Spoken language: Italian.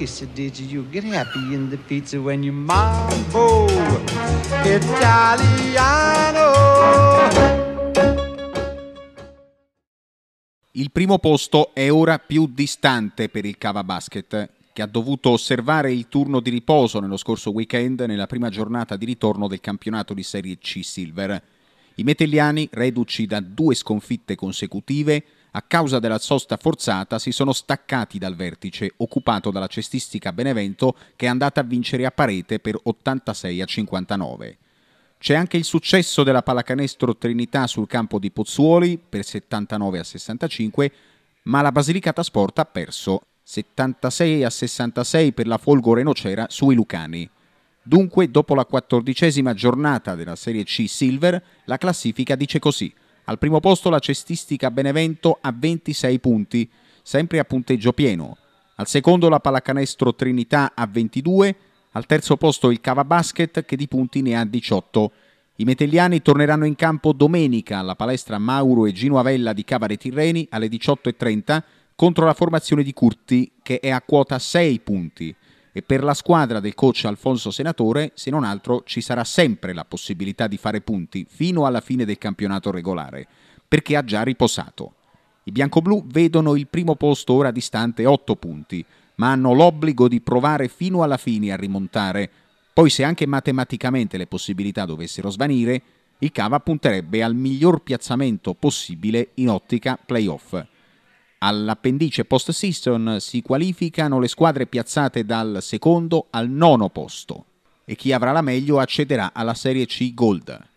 kiss it, did You get happy in the pizza when you mambo Italiano. Il primo posto è ora più distante per il Cava Basket, che ha dovuto osservare il turno di riposo nello scorso weekend nella prima giornata di ritorno del campionato di Serie C Silver. I metelliani, reduci da due sconfitte consecutive, a causa della sosta forzata si sono staccati dal vertice occupato dalla cestistica Benevento che è andata a vincere a parete per 86 a 59. C'è anche il successo della pallacanestro Trinità sul campo di Pozzuoli per 79 a 65, ma la Basilicata Sport ha perso 76 a 66 per la Folgore Nocera sui Lucani. Dunque, dopo la quattordicesima giornata della Serie C Silver, la classifica dice così. Al primo posto la cestistica Benevento a 26 punti, sempre a punteggio pieno. Al secondo la pallacanestro Trinità a 22, al terzo posto il Cava Basket che di punti ne ha 18. I metelliani torneranno in campo domenica alla palestra Mauro e Gino Avella di Cavare Tirreni alle 18.30 contro la formazione di Curti che è a quota 6 punti e per la squadra del coach Alfonso Senatore, se non altro, ci sarà sempre la possibilità di fare punti fino alla fine del campionato regolare, perché ha già riposato. I biancoblù vedono il primo posto ora distante 8 punti, ma hanno l'obbligo di provare fino alla fine a rimontare. Poi se anche matematicamente le possibilità dovessero svanire, il Cava punterebbe al miglior piazzamento possibile in ottica playoff. All'appendice post-season si qualificano le squadre piazzate dal secondo al nono posto e chi avrà la meglio accederà alla Serie C Gold.